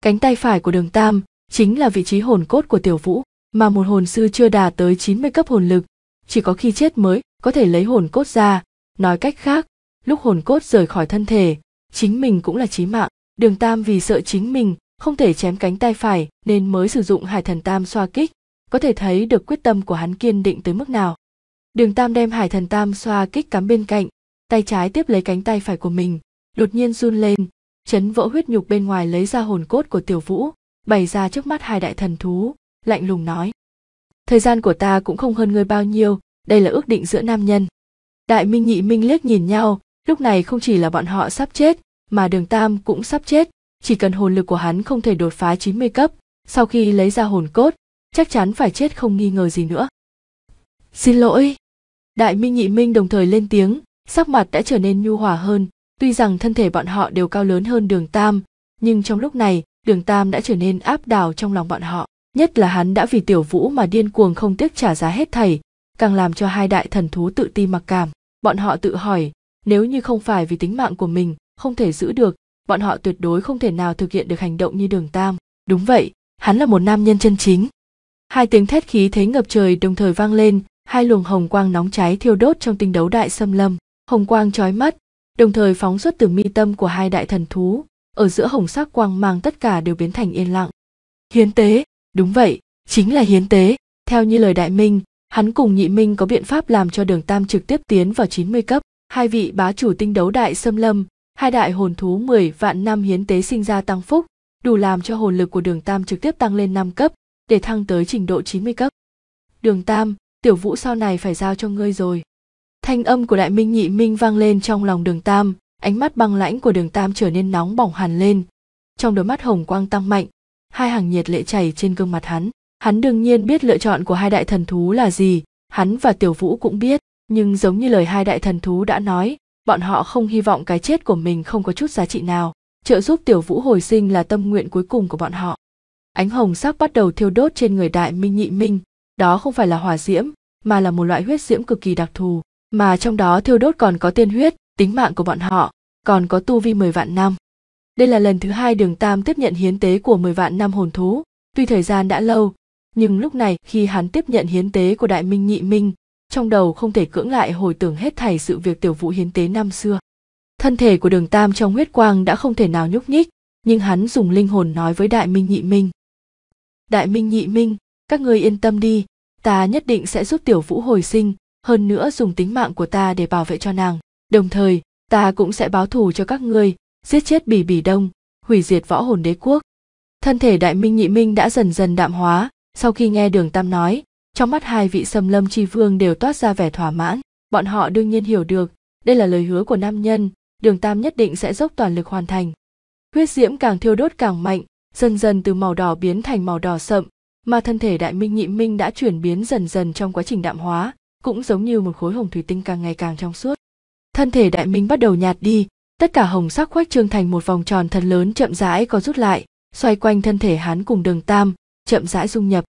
Cánh tay phải của đường Tam chính là vị trí hồn cốt của tiểu vũ, mà một hồn sư chưa đạt tới 90 cấp hồn lực, chỉ có khi chết mới có thể lấy hồn cốt ra, nói cách khác, lúc hồn cốt rời khỏi thân thể, chính mình cũng là chí mạng. Đường Tam vì sợ chính mình không thể chém cánh tay phải nên mới sử dụng Hải Thần Tam xoa kích, có thể thấy được quyết tâm của hắn kiên định tới mức nào đường tam đem hải thần tam xoa kích cắm bên cạnh tay trái tiếp lấy cánh tay phải của mình đột nhiên run lên chấn vỡ huyết nhục bên ngoài lấy ra hồn cốt của tiểu vũ bày ra trước mắt hai đại thần thú lạnh lùng nói thời gian của ta cũng không hơn ngươi bao nhiêu đây là ước định giữa nam nhân đại minh nhị minh liếc nhìn nhau lúc này không chỉ là bọn họ sắp chết mà đường tam cũng sắp chết chỉ cần hồn lực của hắn không thể đột phá 90 cấp sau khi lấy ra hồn cốt chắc chắn phải chết không nghi ngờ gì nữa xin lỗi đại minh nhị minh đồng thời lên tiếng sắc mặt đã trở nên nhu hòa hơn tuy rằng thân thể bọn họ đều cao lớn hơn đường tam nhưng trong lúc này đường tam đã trở nên áp đảo trong lòng bọn họ nhất là hắn đã vì tiểu vũ mà điên cuồng không tiếc trả giá hết thảy càng làm cho hai đại thần thú tự ti mặc cảm bọn họ tự hỏi nếu như không phải vì tính mạng của mình không thể giữ được bọn họ tuyệt đối không thể nào thực hiện được hành động như đường tam đúng vậy hắn là một nam nhân chân chính hai tiếng thét khí thế ngập trời đồng thời vang lên hai luồng hồng quang nóng cháy thiêu đốt trong tinh đấu đại xâm lâm hồng quang chói mắt đồng thời phóng xuất từ mi tâm của hai đại thần thú ở giữa hồng sắc quang mang tất cả đều biến thành yên lặng hiến tế đúng vậy chính là hiến tế theo như lời đại minh hắn cùng nhị minh có biện pháp làm cho đường tam trực tiếp tiến vào 90 cấp hai vị bá chủ tinh đấu đại xâm lâm hai đại hồn thú 10 vạn năm hiến tế sinh ra tăng phúc đủ làm cho hồn lực của đường tam trực tiếp tăng lên 5 cấp để thăng tới trình độ 90 cấp đường tam tiểu vũ sau này phải giao cho ngươi rồi thanh âm của đại minh nhị minh vang lên trong lòng đường tam ánh mắt băng lãnh của đường tam trở nên nóng bỏng hẳn lên trong đôi mắt hồng quang tăng mạnh hai hàng nhiệt lệ chảy trên gương mặt hắn hắn đương nhiên biết lựa chọn của hai đại thần thú là gì hắn và tiểu vũ cũng biết nhưng giống như lời hai đại thần thú đã nói bọn họ không hy vọng cái chết của mình không có chút giá trị nào trợ giúp tiểu vũ hồi sinh là tâm nguyện cuối cùng của bọn họ ánh hồng sắc bắt đầu thiêu đốt trên người đại minh nhị minh đó không phải là hỏa diễm mà là một loại huyết diễm cực kỳ đặc thù mà trong đó thiêu đốt còn có tiên huyết tính mạng của bọn họ còn có tu vi 10 vạn năm đây là lần thứ hai đường tam tiếp nhận hiến tế của 10 vạn năm hồn thú tuy thời gian đã lâu nhưng lúc này khi hắn tiếp nhận hiến tế của đại minh nhị minh trong đầu không thể cưỡng lại hồi tưởng hết thảy sự việc tiểu vũ hiến tế năm xưa thân thể của đường tam trong huyết quang đã không thể nào nhúc nhích nhưng hắn dùng linh hồn nói với đại minh nhị minh đại minh nhị minh các ngươi yên tâm đi ta nhất định sẽ giúp tiểu vũ hồi sinh hơn nữa dùng tính mạng của ta để bảo vệ cho nàng đồng thời ta cũng sẽ báo thù cho các ngươi giết chết bỉ bỉ đông hủy diệt võ hồn đế quốc thân thể đại minh nhị minh đã dần dần đạm hóa sau khi nghe đường tam nói trong mắt hai vị sầm lâm tri vương đều toát ra vẻ thỏa mãn bọn họ đương nhiên hiểu được đây là lời hứa của nam nhân đường tam nhất định sẽ dốc toàn lực hoàn thành huyết diễm càng thiêu đốt càng mạnh dần dần từ màu đỏ biến thành màu đỏ sậm mà thân thể đại minh nhị minh đã chuyển biến dần dần trong quá trình đạm hóa cũng giống như một khối hồng thủy tinh càng ngày càng trong suốt thân thể đại minh bắt đầu nhạt đi tất cả hồng sắc khoách trương thành một vòng tròn thần lớn chậm rãi có rút lại xoay quanh thân thể hắn cùng đường tam chậm rãi dung nhập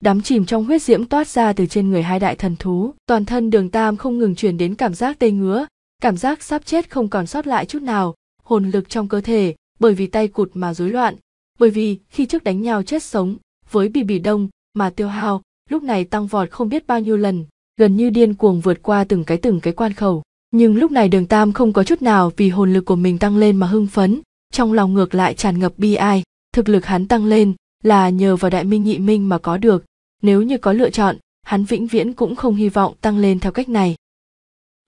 đắm chìm trong huyết diễm toát ra từ trên người hai đại thần thú toàn thân đường tam không ngừng truyền đến cảm giác tê ngứa cảm giác sắp chết không còn sót lại chút nào hồn lực trong cơ thể bởi vì tay cụt mà rối loạn bởi vì khi trước đánh nhau chết sống với bì bì đông mà tiêu hao lúc này tăng vọt không biết bao nhiêu lần gần như điên cuồng vượt qua từng cái từng cái quan khẩu nhưng lúc này đường tam không có chút nào vì hồn lực của mình tăng lên mà hưng phấn trong lòng ngược lại tràn ngập bi ai thực lực hắn tăng lên là nhờ vào đại minh nhị minh mà có được nếu như có lựa chọn hắn vĩnh viễn cũng không hy vọng tăng lên theo cách này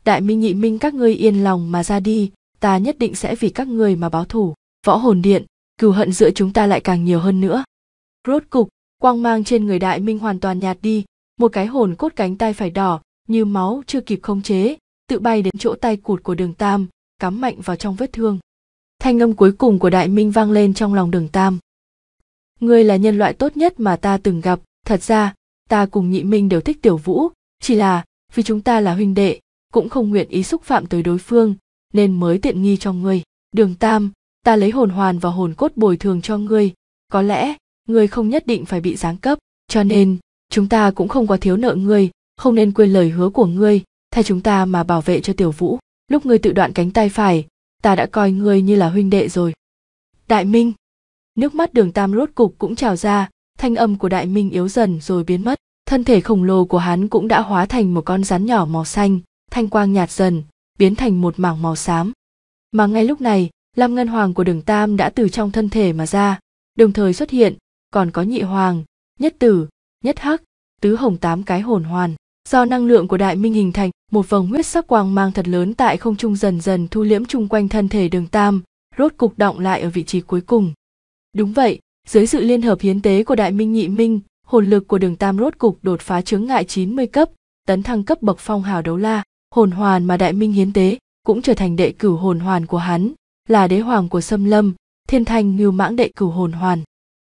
đại minh nhị minh các ngươi yên lòng mà ra đi ta nhất định sẽ vì các ngươi mà báo thù võ hồn điện cừu hận giữa chúng ta lại càng nhiều hơn nữa rốt cục quang mang trên người đại minh hoàn toàn nhạt đi một cái hồn cốt cánh tay phải đỏ như máu chưa kịp khống chế tự bay đến chỗ tay cụt của đường tam cắm mạnh vào trong vết thương thanh âm cuối cùng của đại minh vang lên trong lòng đường tam ngươi là nhân loại tốt nhất mà ta từng gặp thật ra ta cùng nhị minh đều thích tiểu vũ chỉ là vì chúng ta là huynh đệ cũng không nguyện ý xúc phạm tới đối phương nên mới tiện nghi cho ngươi đường tam ta lấy hồn hoàn và hồn cốt bồi thường cho ngươi có lẽ ngươi không nhất định phải bị giáng cấp cho nên chúng ta cũng không có thiếu nợ ngươi không nên quên lời hứa của ngươi thay chúng ta mà bảo vệ cho tiểu vũ lúc ngươi tự đoạn cánh tay phải ta đã coi ngươi như là huynh đệ rồi đại minh nước mắt đường tam rốt cục cũng trào ra thanh âm của đại minh yếu dần rồi biến mất thân thể khổng lồ của hắn cũng đã hóa thành một con rắn nhỏ màu xanh thanh quang nhạt dần biến thành một mảng màu xám mà ngay lúc này lam ngân hoàng của đường tam đã từ trong thân thể mà ra đồng thời xuất hiện còn có nhị hoàng nhất tử nhất hắc tứ hồng tám cái hồn hoàn do năng lượng của đại minh hình thành một vòng huyết sắc quang mang thật lớn tại không trung dần dần thu liễm chung quanh thân thể đường tam rốt cục động lại ở vị trí cuối cùng đúng vậy dưới sự liên hợp hiến tế của đại minh nhị minh hồn lực của đường tam rốt cục đột phá chướng ngại 90 cấp tấn thăng cấp bậc phong hào đấu la hồn hoàn mà đại minh hiến tế cũng trở thành đệ cửu hồn hoàn của hắn là đế hoàng của xâm lâm thiên thanh ngưu mãng đệ cửu hồn hoàn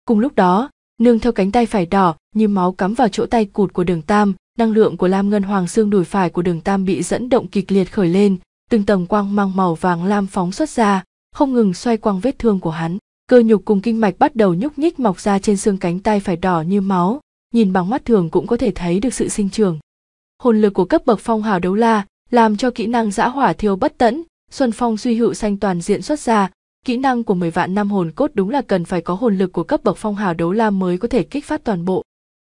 cùng lúc đó nương theo cánh tay phải đỏ như máu cắm vào chỗ tay cụt của đường tam năng lượng của lam ngân hoàng xương đùi phải của đường tam bị dẫn động kịch liệt khởi lên từng tầng quang mang màu vàng lam phóng xuất ra không ngừng xoay quang vết thương của hắn cơ nhục cùng kinh mạch bắt đầu nhúc nhích mọc ra trên xương cánh tay phải đỏ như máu nhìn bằng mắt thường cũng có thể thấy được sự sinh trưởng hồn lực của cấp bậc phong hào đấu la làm cho kỹ năng giã hỏa thiêu bất tẫn xuân phong suy hữu xanh toàn diện xuất ra Kỹ năng của 10 vạn năm hồn cốt đúng là cần phải có hồn lực của cấp bậc phong hào đấu la mới có thể kích phát toàn bộ.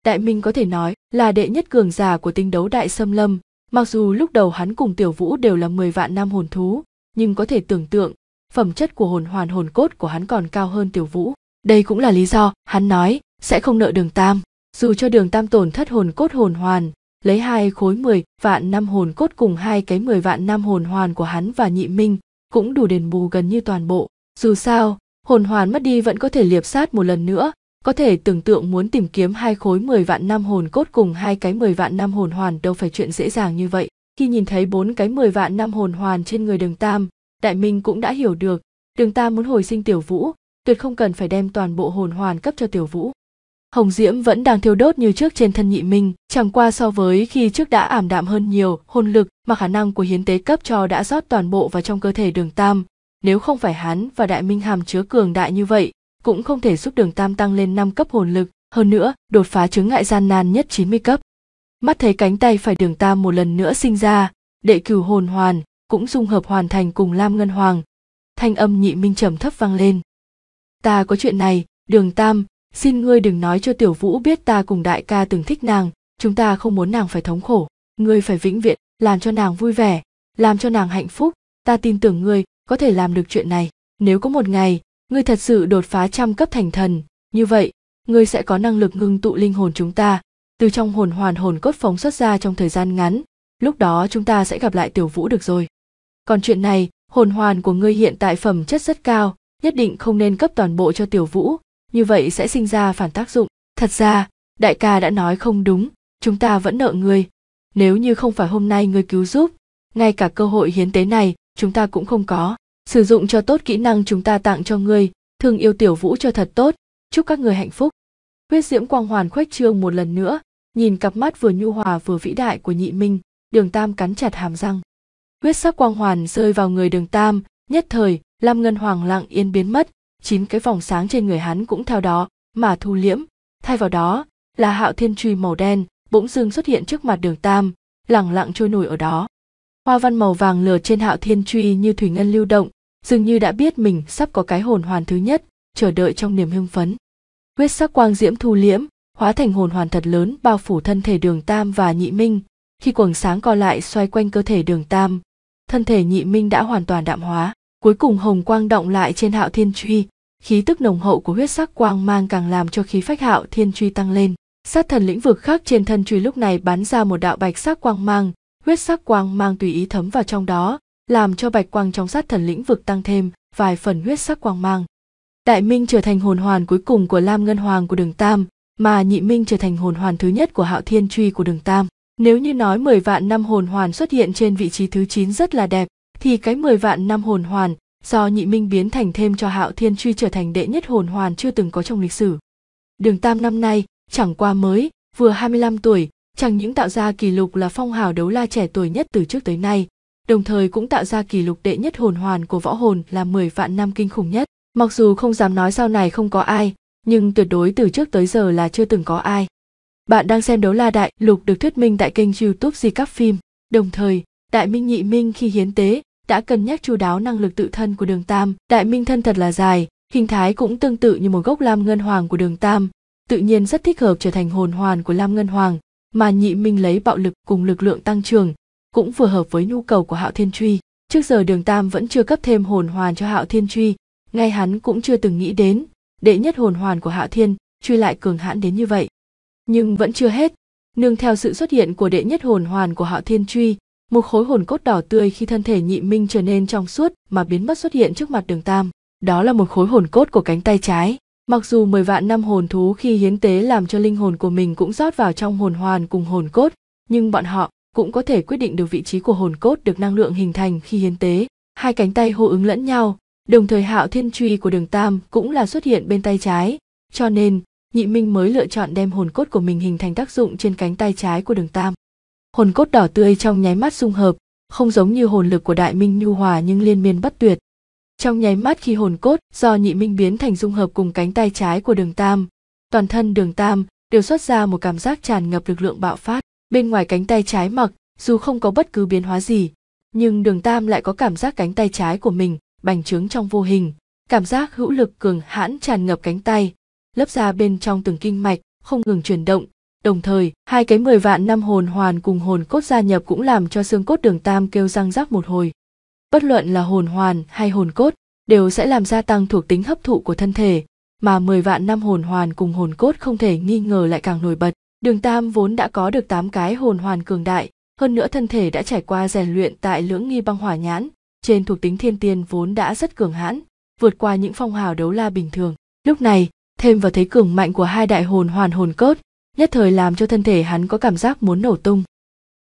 Đại Minh có thể nói là đệ nhất cường giả của tinh đấu đại xâm lâm, mặc dù lúc đầu hắn cùng Tiểu Vũ đều là 10 vạn năm hồn thú, nhưng có thể tưởng tượng, phẩm chất của hồn hoàn hồn cốt của hắn còn cao hơn Tiểu Vũ. Đây cũng là lý do hắn nói sẽ không nợ đường tam. Dù cho đường tam tổn thất hồn cốt hồn hoàn, lấy hai khối 10 vạn năm hồn cốt cùng hai cái 10 vạn năm hồn hoàn của hắn và nhị minh cũng đủ đền bù gần như toàn bộ dù sao hồn hoàn mất đi vẫn có thể liệp sát một lần nữa có thể tưởng tượng muốn tìm kiếm hai khối 10 vạn năm hồn cốt cùng hai cái 10 vạn năm hồn hoàn đâu phải chuyện dễ dàng như vậy. Khi nhìn thấy bốn cái 10 vạn năm hồn hoàn trên người Đường Tam, Đại Minh cũng đã hiểu được, Đường Tam muốn hồi sinh Tiểu Vũ, tuyệt không cần phải đem toàn bộ hồn hoàn cấp cho Tiểu Vũ. Hồng Diễm vẫn đang thiêu đốt như trước trên thân nhị minh, chẳng qua so với khi trước đã ảm đạm hơn nhiều, hồn lực mà khả năng của hiến tế cấp cho đã rót toàn bộ vào trong cơ thể đường tam, nếu không phải hắn và đại minh hàm chứa cường đại như vậy cũng không thể giúp đường tam tăng lên 5 cấp hồn lực hơn nữa đột phá chứng ngại gian nan nhất 90 cấp mắt thấy cánh tay phải đường tam một lần nữa sinh ra đệ cửu hồn hoàn cũng dung hợp hoàn thành cùng lam ngân hoàng thanh âm nhị minh trầm thấp vang lên ta có chuyện này đường tam xin ngươi đừng nói cho tiểu vũ biết ta cùng đại ca từng thích nàng chúng ta không muốn nàng phải thống khổ ngươi phải vĩnh viễn làm cho nàng vui vẻ làm cho nàng hạnh phúc ta tin tưởng ngươi có thể làm được chuyện này nếu có một ngày ngươi thật sự đột phá trăm cấp thành thần như vậy ngươi sẽ có năng lực ngưng tụ linh hồn chúng ta từ trong hồn hoàn hồn cốt phóng xuất ra trong thời gian ngắn lúc đó chúng ta sẽ gặp lại tiểu vũ được rồi còn chuyện này hồn hoàn của ngươi hiện tại phẩm chất rất cao nhất định không nên cấp toàn bộ cho tiểu vũ như vậy sẽ sinh ra phản tác dụng thật ra đại ca đã nói không đúng chúng ta vẫn nợ ngươi nếu như không phải hôm nay ngươi cứu giúp ngay cả cơ hội hiến tế này chúng ta cũng không có sử dụng cho tốt kỹ năng chúng ta tặng cho ngươi thương yêu tiểu vũ cho thật tốt chúc các người hạnh phúc huyết diễm quang hoàn khuếch trương một lần nữa nhìn cặp mắt vừa nhu hòa vừa vĩ đại của nhị minh đường tam cắn chặt hàm răng huyết sắc quang hoàn rơi vào người đường tam nhất thời lam ngân hoàng lặng yên biến mất chín cái vòng sáng trên người hắn cũng theo đó mà thu liễm thay vào đó là hạo thiên truy màu đen bỗng dưng xuất hiện trước mặt đường tam lẳng lặng trôi nổi ở đó hoa văn màu vàng lửa trên hạo thiên truy như thủy ngân lưu động dường như đã biết mình sắp có cái hồn hoàn thứ nhất chờ đợi trong niềm hưng phấn huyết sắc quang diễm thu liễm hóa thành hồn hoàn thật lớn bao phủ thân thể đường tam và nhị minh khi quầng sáng co lại xoay quanh cơ thể đường tam thân thể nhị minh đã hoàn toàn đạm hóa cuối cùng hồng quang động lại trên hạo thiên truy khí tức nồng hậu của huyết sắc quang mang càng làm cho khí phách hạo thiên truy tăng lên sát thần lĩnh vực khác trên thân truy lúc này bắn ra một đạo bạch sắc quang mang huyết sắc quang mang tùy ý thấm vào trong đó, làm cho bạch quang trong sát thần lĩnh vực tăng thêm vài phần huyết sắc quang mang. Đại Minh trở thành hồn hoàn cuối cùng của Lam Ngân Hoàng của Đường Tam, mà Nhị Minh trở thành hồn hoàn thứ nhất của Hạo Thiên Truy của Đường Tam. Nếu như nói 10 vạn năm hồn hoàn xuất hiện trên vị trí thứ 9 rất là đẹp, thì cái 10 vạn năm hồn hoàn do Nhị Minh biến thành thêm cho Hạo Thiên Truy trở thành đệ nhất hồn hoàn chưa từng có trong lịch sử. Đường Tam năm nay chẳng qua mới vừa 25 tuổi chẳng những tạo ra kỷ lục là phong hào đấu la trẻ tuổi nhất từ trước tới nay, đồng thời cũng tạo ra kỷ lục đệ nhất hồn hoàn của võ hồn là 10 vạn năm kinh khủng nhất. Mặc dù không dám nói sau này không có ai, nhưng tuyệt đối từ trước tới giờ là chưa từng có ai. Bạn đang xem đấu la đại lục được thuyết minh tại kênh youtube Di Các Phim. Đồng thời, Đại Minh Nhị Minh khi hiến tế đã cân nhắc chu đáo năng lực tự thân của đường Tam. Đại Minh thân thật là dài, hình thái cũng tương tự như một gốc lam ngân hoàng của đường Tam. Tự nhiên rất thích hợp trở thành hồn hoàn của lam ngân hoàng, mà nhị minh lấy bạo lực cùng lực lượng tăng trưởng cũng vừa hợp với nhu cầu của hạo thiên truy trước giờ đường tam vẫn chưa cấp thêm hồn hoàn cho hạo thiên truy ngay hắn cũng chưa từng nghĩ đến đệ nhất hồn hoàn của hạo thiên truy lại cường hãn đến như vậy nhưng vẫn chưa hết nương theo sự xuất hiện của đệ nhất hồn hoàn của hạo thiên truy một khối hồn cốt đỏ tươi khi thân thể nhị minh trở nên trong suốt mà biến mất xuất hiện trước mặt đường tam đó là một khối hồn cốt của cánh tay trái Mặc dù 10 vạn năm hồn thú khi hiến tế làm cho linh hồn của mình cũng rót vào trong hồn hoàn cùng hồn cốt, nhưng bọn họ cũng có thể quyết định được vị trí của hồn cốt được năng lượng hình thành khi hiến tế. Hai cánh tay hô ứng lẫn nhau, đồng thời hạo thiên truy của đường Tam cũng là xuất hiện bên tay trái, cho nên nhị minh mới lựa chọn đem hồn cốt của mình hình thành tác dụng trên cánh tay trái của đường Tam. Hồn cốt đỏ tươi trong nháy mắt dung hợp, không giống như hồn lực của đại minh nhu hòa nhưng liên miên bất tuyệt, trong nháy mắt khi hồn cốt do nhị minh biến thành dung hợp cùng cánh tay trái của đường tam toàn thân đường tam đều xuất ra một cảm giác tràn ngập lực lượng bạo phát bên ngoài cánh tay trái mặc dù không có bất cứ biến hóa gì nhưng đường tam lại có cảm giác cánh tay trái của mình bành trướng trong vô hình cảm giác hữu lực cường hãn tràn ngập cánh tay lấp ra bên trong từng kinh mạch không ngừng chuyển động đồng thời hai cái mười vạn năm hồn hoàn cùng hồn cốt gia nhập cũng làm cho xương cốt đường tam kêu răng rắc một hồi bất luận là hồn hoàn hay hồn cốt đều sẽ làm gia tăng thuộc tính hấp thụ của thân thể mà 10 vạn năm hồn hoàn cùng hồn cốt không thể nghi ngờ lại càng nổi bật đường tam vốn đã có được 8 cái hồn hoàn cường đại hơn nữa thân thể đã trải qua rèn luyện tại lưỡng nghi băng hỏa nhãn trên thuộc tính thiên tiên vốn đã rất cường hãn vượt qua những phong hào đấu la bình thường lúc này thêm vào thấy cường mạnh của hai đại hồn hoàn hồn cốt nhất thời làm cho thân thể hắn có cảm giác muốn nổ tung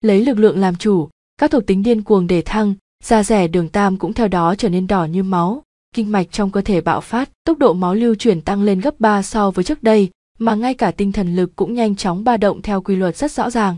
lấy lực lượng làm chủ các thuộc tính điên cuồng để thăng da rẻ đường tam cũng theo đó trở nên đỏ như máu kinh mạch trong cơ thể bạo phát tốc độ máu lưu chuyển tăng lên gấp 3 so với trước đây mà ngay cả tinh thần lực cũng nhanh chóng ba động theo quy luật rất rõ ràng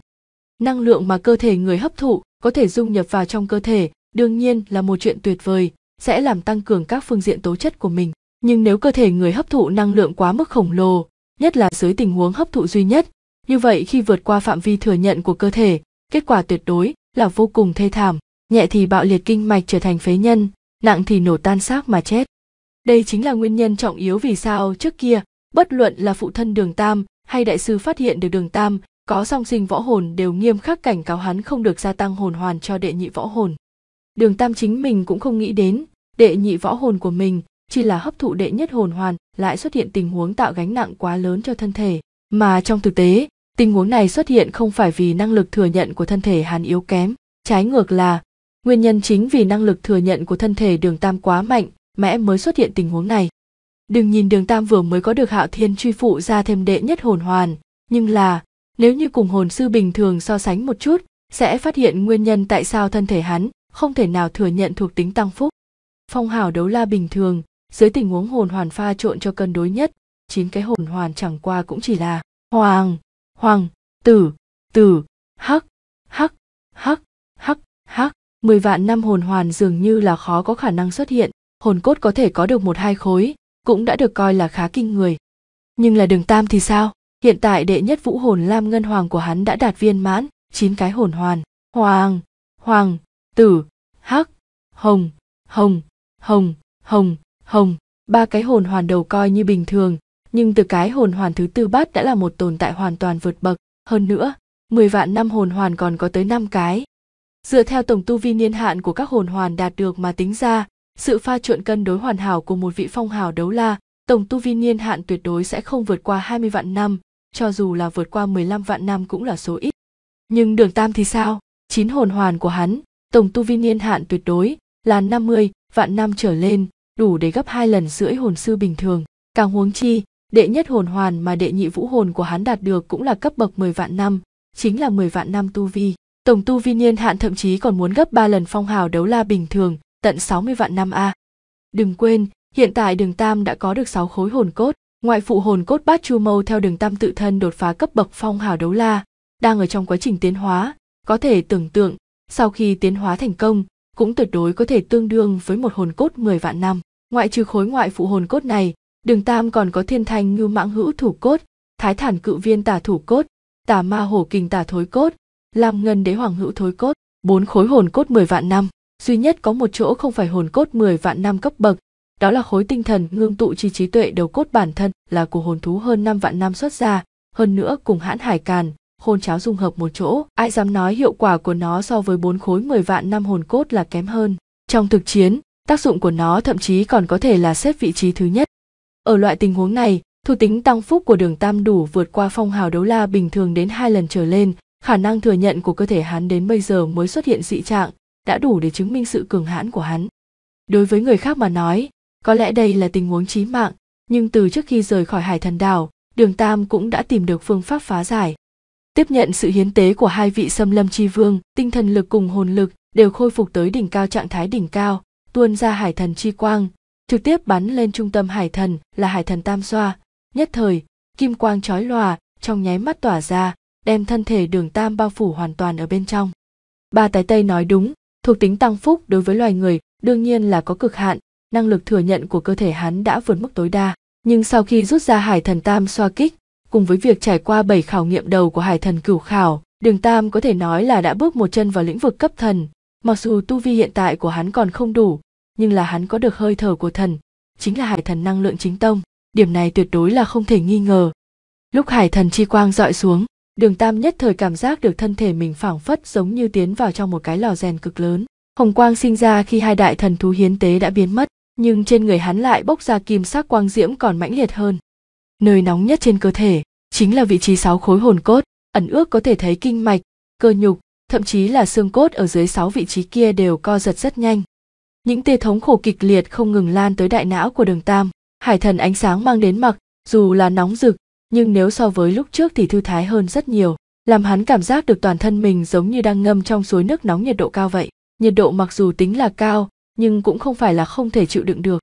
năng lượng mà cơ thể người hấp thụ có thể dung nhập vào trong cơ thể đương nhiên là một chuyện tuyệt vời sẽ làm tăng cường các phương diện tố chất của mình nhưng nếu cơ thể người hấp thụ năng lượng quá mức khổng lồ nhất là dưới tình huống hấp thụ duy nhất như vậy khi vượt qua phạm vi thừa nhận của cơ thể kết quả tuyệt đối là vô cùng thê thảm nhẹ thì bạo liệt kinh mạch trở thành phế nhân, nặng thì nổ tan xác mà chết. Đây chính là nguyên nhân trọng yếu vì sao trước kia, bất luận là phụ thân Đường Tam hay đại sư phát hiện được Đường Tam có song sinh võ hồn đều nghiêm khắc cảnh cáo hắn không được gia tăng hồn hoàn cho đệ nhị võ hồn. Đường Tam chính mình cũng không nghĩ đến, đệ nhị võ hồn của mình chỉ là hấp thụ đệ nhất hồn hoàn lại xuất hiện tình huống tạo gánh nặng quá lớn cho thân thể, mà trong thực tế, tình huống này xuất hiện không phải vì năng lực thừa nhận của thân thể hắn yếu kém, trái ngược là Nguyên nhân chính vì năng lực thừa nhận của thân thể Đường Tam quá mạnh, mẽ mới xuất hiện tình huống này. Đừng nhìn Đường Tam vừa mới có được Hạo Thiên truy phụ ra thêm đệ nhất hồn hoàn, nhưng là nếu như cùng hồn sư bình thường so sánh một chút, sẽ phát hiện nguyên nhân tại sao thân thể hắn không thể nào thừa nhận thuộc tính tăng phúc. Phong hào đấu la bình thường, dưới tình huống hồn hoàn pha trộn cho cân đối nhất, chín cái hồn hoàn chẳng qua cũng chỉ là hoàng, hoàng, tử, tử, hắc, hắc, hắc, hắc, hắc. 10 vạn năm hồn hoàn dường như là khó có khả năng xuất hiện, hồn cốt có thể có được một hai khối, cũng đã được coi là khá kinh người. Nhưng là đường tam thì sao? Hiện tại đệ nhất vũ hồn lam ngân hoàng của hắn đã đạt viên mãn, 9 cái hồn hoàn. Hoàng, hoàng, tử, hắc, hồng, hồng, hồng, hồng, hồng. Ba cái hồn hoàn đầu coi như bình thường, nhưng từ cái hồn hoàn thứ tư bát đã là một tồn tại hoàn toàn vượt bậc. Hơn nữa, 10 vạn năm hồn hoàn còn có tới 5 cái, dựa theo tổng tu vi niên hạn của các hồn hoàn đạt được mà tính ra sự pha trộn cân đối hoàn hảo của một vị phong hào đấu la tổng tu vi niên hạn tuyệt đối sẽ không vượt qua 20 vạn năm, cho dù là vượt qua 15 vạn năm cũng là số ít. Nhưng đường tam thì sao? Chín hồn hoàn của hắn, tổng tu vi niên hạn tuyệt đối là 50 vạn năm trở lên, đủ để gấp hai lần rưỡi hồn sư bình thường. Càng huống chi, đệ nhất hồn hoàn mà đệ nhị vũ hồn của hắn đạt được cũng là cấp bậc 10 vạn năm, chính là 10 vạn năm tu vi tổng tu vi niên hạn thậm chí còn muốn gấp 3 lần phong hào đấu la bình thường, tận 60 vạn năm a. Đừng quên, hiện tại Đường Tam đã có được 6 khối hồn cốt, ngoại phụ hồn cốt Bát Chu Mâu theo Đường Tam tự thân đột phá cấp bậc phong hào đấu la, đang ở trong quá trình tiến hóa, có thể tưởng tượng, sau khi tiến hóa thành công, cũng tuyệt đối có thể tương đương với một hồn cốt 10 vạn năm. Ngoại trừ khối ngoại phụ hồn cốt này, Đường Tam còn có Thiên Thanh Ngưu Mãng Hữu thủ cốt, Thái Thản Cự Viên tả thủ cốt, Tà Ma Hổ Kình tả thối cốt, làm ngân đế hoàng hữu thối cốt, bốn khối hồn cốt 10 vạn năm, duy nhất có một chỗ không phải hồn cốt 10 vạn năm cấp bậc, đó là khối tinh thần ngưng tụ chi trí tuệ đầu cốt bản thân là của hồn thú hơn 5 vạn năm xuất ra, hơn nữa cùng hãn hải càn, hồn cháo dung hợp một chỗ, ai dám nói hiệu quả của nó so với bốn khối 10 vạn năm hồn cốt là kém hơn. Trong thực chiến, tác dụng của nó thậm chí còn có thể là xếp vị trí thứ nhất. Ở loại tình huống này, thu tính tăng phúc của đường tam đủ vượt qua phong hào đấu la bình thường đến hai lần trở lên, khả năng thừa nhận của cơ thể hắn đến bây giờ mới xuất hiện dị trạng đã đủ để chứng minh sự cường hãn của hắn đối với người khác mà nói có lẽ đây là tình huống chí mạng nhưng từ trước khi rời khỏi hải thần đảo đường tam cũng đã tìm được phương pháp phá giải tiếp nhận sự hiến tế của hai vị xâm lâm tri vương tinh thần lực cùng hồn lực đều khôi phục tới đỉnh cao trạng thái đỉnh cao tuôn ra hải thần chi quang trực tiếp bắn lên trung tâm hải thần là hải thần tam xoa nhất thời kim quang chói lòa trong nháy mắt tỏa ra đem thân thể đường tam bao phủ hoàn toàn ở bên trong ba tái tây nói đúng thuộc tính tăng phúc đối với loài người đương nhiên là có cực hạn năng lực thừa nhận của cơ thể hắn đã vượt mức tối đa nhưng sau khi rút ra hải thần tam xoa kích cùng với việc trải qua bảy khảo nghiệm đầu của hải thần cửu khảo đường tam có thể nói là đã bước một chân vào lĩnh vực cấp thần mặc dù tu vi hiện tại của hắn còn không đủ nhưng là hắn có được hơi thở của thần chính là hải thần năng lượng chính tông điểm này tuyệt đối là không thể nghi ngờ lúc hải thần chi quang dọi xuống đường tam nhất thời cảm giác được thân thể mình phảng phất giống như tiến vào trong một cái lò rèn cực lớn hồng quang sinh ra khi hai đại thần thú hiến tế đã biến mất nhưng trên người hắn lại bốc ra kim sắc quang diễm còn mãnh liệt hơn nơi nóng nhất trên cơ thể chính là vị trí sáu khối hồn cốt ẩn ước có thể thấy kinh mạch cơ nhục thậm chí là xương cốt ở dưới sáu vị trí kia đều co giật rất nhanh những tia thống khổ kịch liệt không ngừng lan tới đại não của đường tam hải thần ánh sáng mang đến mặc dù là nóng rực nhưng nếu so với lúc trước thì thư thái hơn rất nhiều làm hắn cảm giác được toàn thân mình giống như đang ngâm trong suối nước nóng nhiệt độ cao vậy nhiệt độ mặc dù tính là cao nhưng cũng không phải là không thể chịu đựng được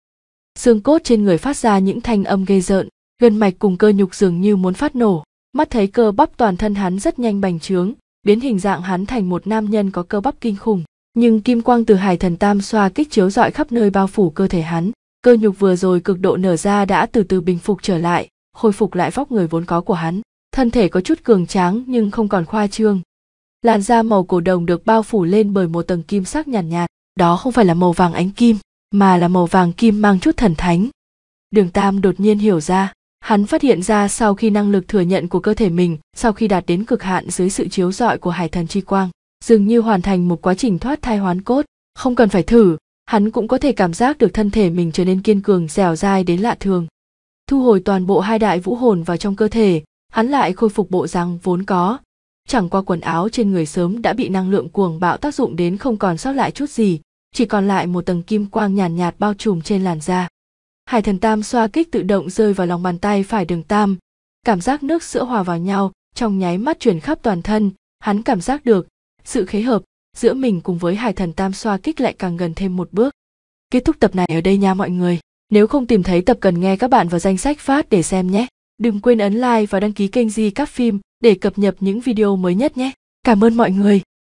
xương cốt trên người phát ra những thanh âm ghê rợn gân mạch cùng cơ nhục dường như muốn phát nổ mắt thấy cơ bắp toàn thân hắn rất nhanh bành trướng biến hình dạng hắn thành một nam nhân có cơ bắp kinh khủng nhưng kim quang từ hải thần tam xoa kích chiếu rọi khắp nơi bao phủ cơ thể hắn cơ nhục vừa rồi cực độ nở ra đã từ từ bình phục trở lại khôi phục lại vóc người vốn có của hắn thân thể có chút cường tráng nhưng không còn khoa trương làn da màu cổ đồng được bao phủ lên bởi một tầng kim sắc nhàn nhạt, nhạt đó không phải là màu vàng ánh kim mà là màu vàng kim mang chút thần thánh đường tam đột nhiên hiểu ra hắn phát hiện ra sau khi năng lực thừa nhận của cơ thể mình sau khi đạt đến cực hạn dưới sự chiếu rọi của hải thần chi quang dường như hoàn thành một quá trình thoát thai hoán cốt không cần phải thử hắn cũng có thể cảm giác được thân thể mình trở nên kiên cường dẻo dai đến lạ thường thu hồi toàn bộ hai đại vũ hồn vào trong cơ thể hắn lại khôi phục bộ răng vốn có chẳng qua quần áo trên người sớm đã bị năng lượng cuồng bạo tác dụng đến không còn sót lại chút gì chỉ còn lại một tầng kim quang nhàn nhạt, nhạt bao trùm trên làn da hải thần tam xoa kích tự động rơi vào lòng bàn tay phải đường tam cảm giác nước sữa hòa vào nhau trong nháy mắt chuyển khắp toàn thân hắn cảm giác được sự khế hợp giữa mình cùng với hải thần tam xoa kích lại càng gần thêm một bước kết thúc tập này ở đây nha mọi người nếu không tìm thấy tập cần nghe các bạn vào danh sách phát để xem nhé. Đừng quên ấn like và đăng ký kênh Di Các Phim để cập nhật những video mới nhất nhé. Cảm ơn mọi người.